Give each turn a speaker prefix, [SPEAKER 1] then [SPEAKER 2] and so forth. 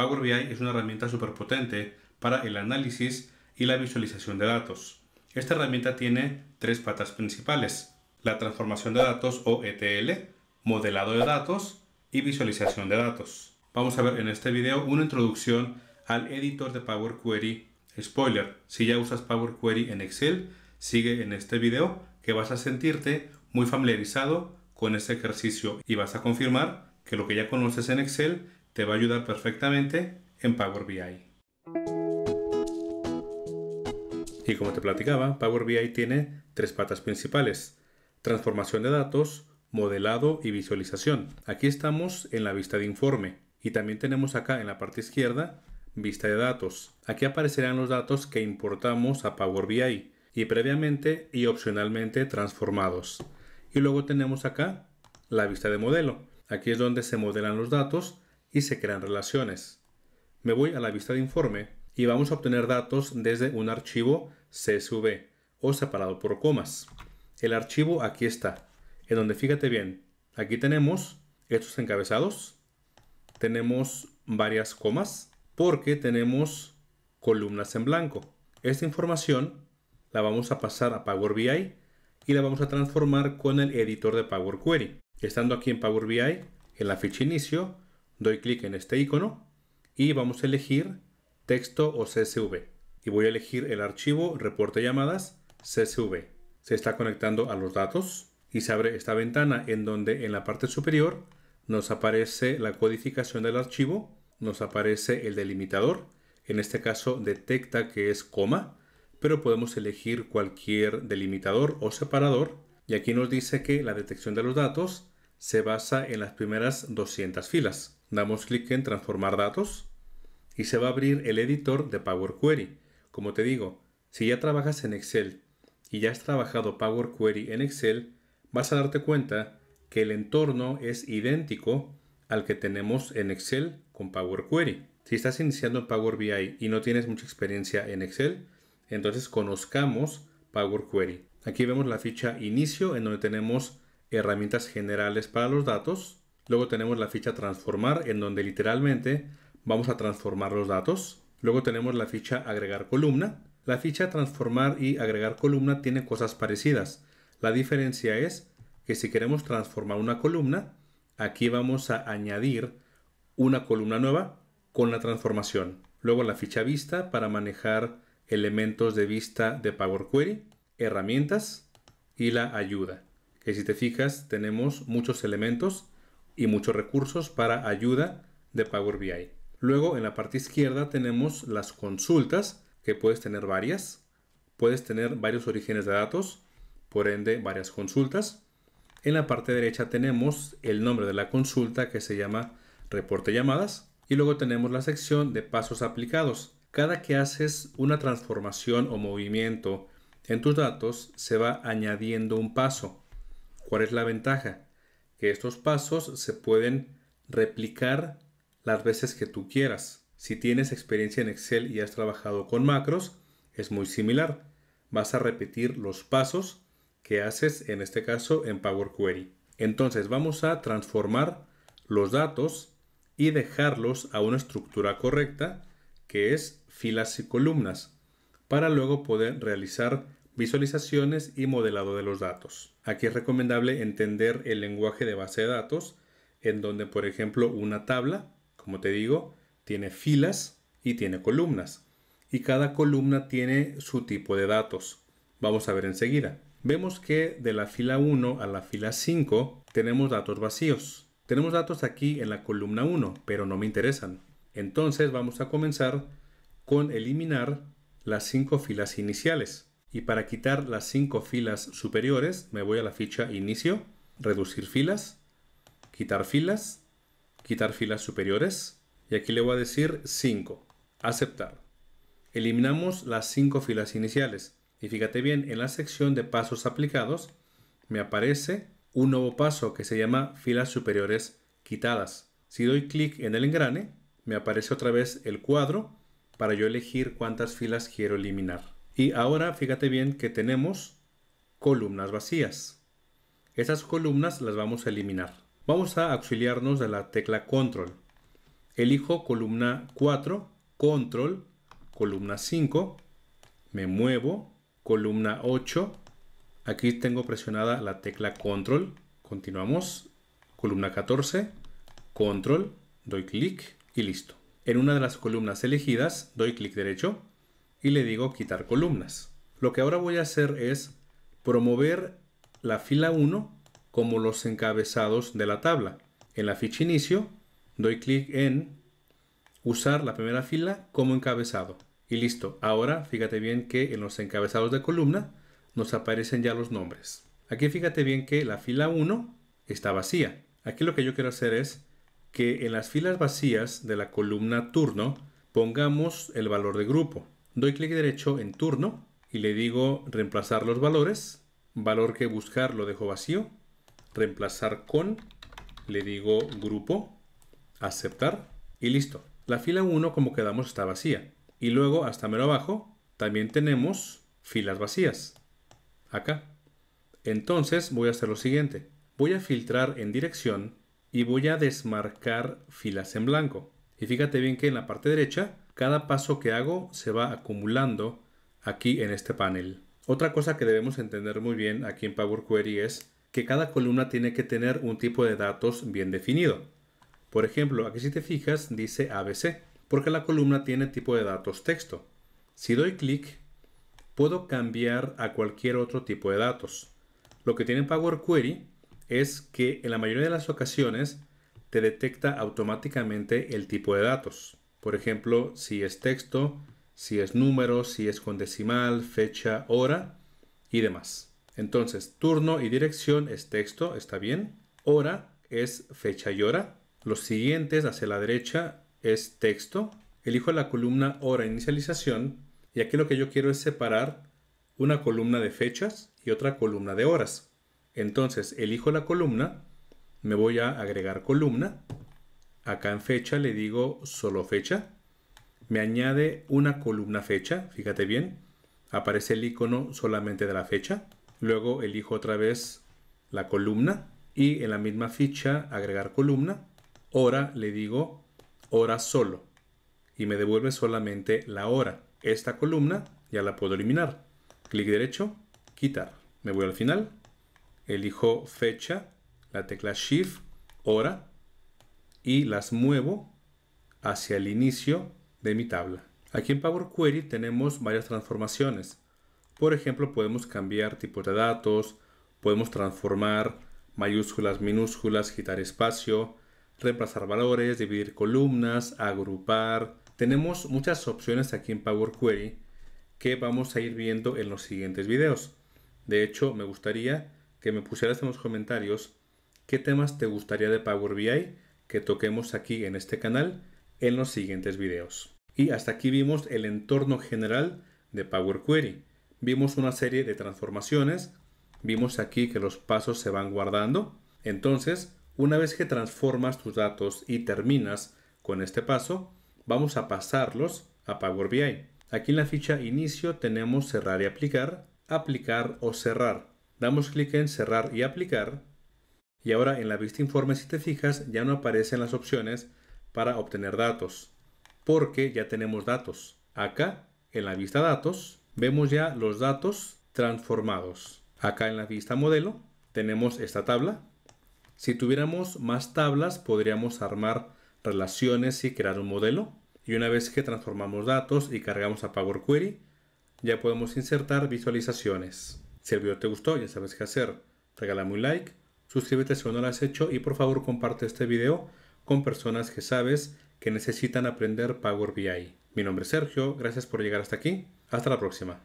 [SPEAKER 1] Power BI es una herramienta súper potente para el análisis y la visualización de datos. Esta herramienta tiene tres patas principales, la transformación de datos o ETL, modelado de datos y visualización de datos. Vamos a ver en este video una introducción al editor de Power Query. Spoiler, si ya usas Power Query en Excel, sigue en este video que vas a sentirte muy familiarizado con este ejercicio y vas a confirmar que lo que ya conoces en Excel te va a ayudar perfectamente en Power BI. Y como te platicaba, Power BI tiene tres patas principales. Transformación de datos, modelado y visualización. Aquí estamos en la vista de informe y también tenemos acá en la parte izquierda vista de datos. Aquí aparecerán los datos que importamos a Power BI y previamente y opcionalmente transformados. Y luego tenemos acá la vista de modelo. Aquí es donde se modelan los datos y se crean relaciones. Me voy a la vista de informe y vamos a obtener datos desde un archivo CSV o separado por comas. El archivo aquí está, en donde fíjate bien, aquí tenemos estos encabezados, tenemos varias comas porque tenemos columnas en blanco. Esta información la vamos a pasar a Power BI y la vamos a transformar con el editor de Power Query. Estando aquí en Power BI, en la ficha inicio, doy clic en este icono y vamos a elegir texto o CSV. Y voy a elegir el archivo reporte llamadas CSV. Se está conectando a los datos y se abre esta ventana en donde en la parte superior nos aparece la codificación del archivo, nos aparece el delimitador, en este caso detecta que es coma, pero podemos elegir cualquier delimitador o separador y aquí nos dice que la detección de los datos se basa en las primeras 200 filas. Damos clic en transformar datos y se va a abrir el editor de Power Query. Como te digo, si ya trabajas en Excel y ya has trabajado Power Query en Excel, vas a darte cuenta que el entorno es idéntico al que tenemos en Excel con Power Query. Si estás iniciando en Power BI y no tienes mucha experiencia en Excel, entonces conozcamos Power Query. Aquí vemos la ficha inicio en donde tenemos herramientas generales para los datos. Luego tenemos la ficha transformar, en donde literalmente vamos a transformar los datos. Luego tenemos la ficha agregar columna. La ficha transformar y agregar columna ...tiene cosas parecidas. La diferencia es que si queremos transformar una columna, aquí vamos a añadir una columna nueva con la transformación. Luego la ficha vista para manejar elementos de vista de Power Query, herramientas y la ayuda que si te fijas tenemos muchos elementos y muchos recursos para ayuda de Power BI. Luego en la parte izquierda tenemos las consultas, que puedes tener varias. Puedes tener varios orígenes de datos, por ende varias consultas. En la parte derecha tenemos el nombre de la consulta que se llama reporte llamadas. Y luego tenemos la sección de pasos aplicados. Cada que haces una transformación o movimiento en tus datos, se va añadiendo un paso. ¿Cuál es la ventaja? Que estos pasos se pueden replicar las veces que tú quieras. Si tienes experiencia en Excel y has trabajado con macros, es muy similar. Vas a repetir los pasos que haces en este caso en Power Query. Entonces vamos a transformar los datos y dejarlos a una estructura correcta que es filas y columnas para luego poder realizar visualizaciones y modelado de los datos. Aquí es recomendable entender el lenguaje de base de datos, en donde, por ejemplo, una tabla, como te digo, tiene filas y tiene columnas. Y cada columna tiene su tipo de datos. Vamos a ver enseguida. Vemos que de la fila 1 a la fila 5 tenemos datos vacíos. Tenemos datos aquí en la columna 1, pero no me interesan. Entonces vamos a comenzar con eliminar las 5 filas iniciales y para quitar las cinco filas superiores me voy a la ficha Inicio, Reducir filas, Quitar filas, Quitar filas superiores y aquí le voy a decir 5, Aceptar. Eliminamos las cinco filas iniciales y fíjate bien, en la sección de pasos aplicados me aparece un nuevo paso que se llama filas superiores quitadas. Si doy clic en el engrane, me aparece otra vez el cuadro para yo elegir cuántas filas quiero eliminar. Y ahora fíjate bien que tenemos columnas vacías. Esas columnas las vamos a eliminar. Vamos a auxiliarnos de la tecla control. Elijo columna 4, control, columna 5, me muevo, columna 8, aquí tengo presionada la tecla control, continuamos, columna 14, control, doy clic y listo. En una de las columnas elegidas doy clic derecho y le digo quitar columnas. Lo que ahora voy a hacer es promover la fila 1 como los encabezados de la tabla. En la ficha inicio doy clic en usar la primera fila como encabezado. Y listo, ahora fíjate bien que en los encabezados de columna nos aparecen ya los nombres. Aquí fíjate bien que la fila 1 está vacía. Aquí lo que yo quiero hacer es que en las filas vacías de la columna turno pongamos el valor de grupo. Doy clic derecho en turno y le digo reemplazar los valores. Valor que buscar lo dejo vacío. Reemplazar con, le digo grupo, aceptar y listo. La fila 1 como quedamos está vacía. Y luego hasta mero abajo también tenemos filas vacías. Acá. Entonces voy a hacer lo siguiente. Voy a filtrar en dirección y voy a desmarcar filas en blanco. Y fíjate bien que en la parte derecha, cada paso que hago se va acumulando aquí en este panel. Otra cosa que debemos entender muy bien aquí en Power Query es que cada columna tiene que tener un tipo de datos bien definido. Por ejemplo, aquí si te fijas dice ABC, porque la columna tiene tipo de datos texto. Si doy clic, puedo cambiar a cualquier otro tipo de datos. Lo que tiene Power Query es que en la mayoría de las ocasiones te detecta automáticamente el tipo de datos. Por ejemplo, si es texto, si es número, si es con decimal, fecha, hora y demás. Entonces, turno y dirección es texto, está bien. Hora es fecha y hora. Los siguientes hacia la derecha es texto. Elijo la columna hora inicialización y aquí lo que yo quiero es separar una columna de fechas y otra columna de horas. Entonces elijo la columna me voy a agregar columna. Acá en fecha le digo solo fecha. Me añade una columna fecha, fíjate bien. Aparece el icono solamente de la fecha. Luego elijo otra vez la columna y en la misma ficha agregar columna. Hora le digo hora solo y me devuelve solamente la hora. Esta columna ya la puedo eliminar. Clic derecho, quitar. Me voy al final, elijo fecha la tecla Shift, hora, y las muevo hacia el inicio de mi tabla. Aquí en Power Query tenemos varias transformaciones. Por ejemplo, podemos cambiar tipos de datos, podemos transformar mayúsculas, minúsculas, quitar espacio, reemplazar valores, dividir columnas, agrupar. Tenemos muchas opciones aquí en Power Query que vamos a ir viendo en los siguientes videos. De hecho, me gustaría que me pusieras en los comentarios qué temas te gustaría de Power BI que toquemos aquí en este canal en los siguientes videos. Y hasta aquí vimos el entorno general de Power Query. Vimos una serie de transformaciones, vimos aquí que los pasos se van guardando. Entonces, una vez que transformas tus datos y terminas con este paso, vamos a pasarlos a Power BI. Aquí en la ficha inicio tenemos cerrar y aplicar, aplicar o cerrar. Damos clic en cerrar y aplicar y ahora en la vista informe, si te fijas, ya no aparecen las opciones para obtener datos, porque ya tenemos datos. Acá, en la vista datos, vemos ya los datos transformados. Acá en la vista modelo tenemos esta tabla. Si tuviéramos más tablas, podríamos armar relaciones y crear un modelo. Y una vez que transformamos datos y cargamos a Power Query, ya podemos insertar visualizaciones. Si el video te gustó, ya sabes qué hacer. Regálame un like suscríbete si aún no lo has hecho y por favor comparte este video con personas que sabes que necesitan aprender Power BI. Mi nombre es Sergio, gracias por llegar hasta aquí, hasta la próxima.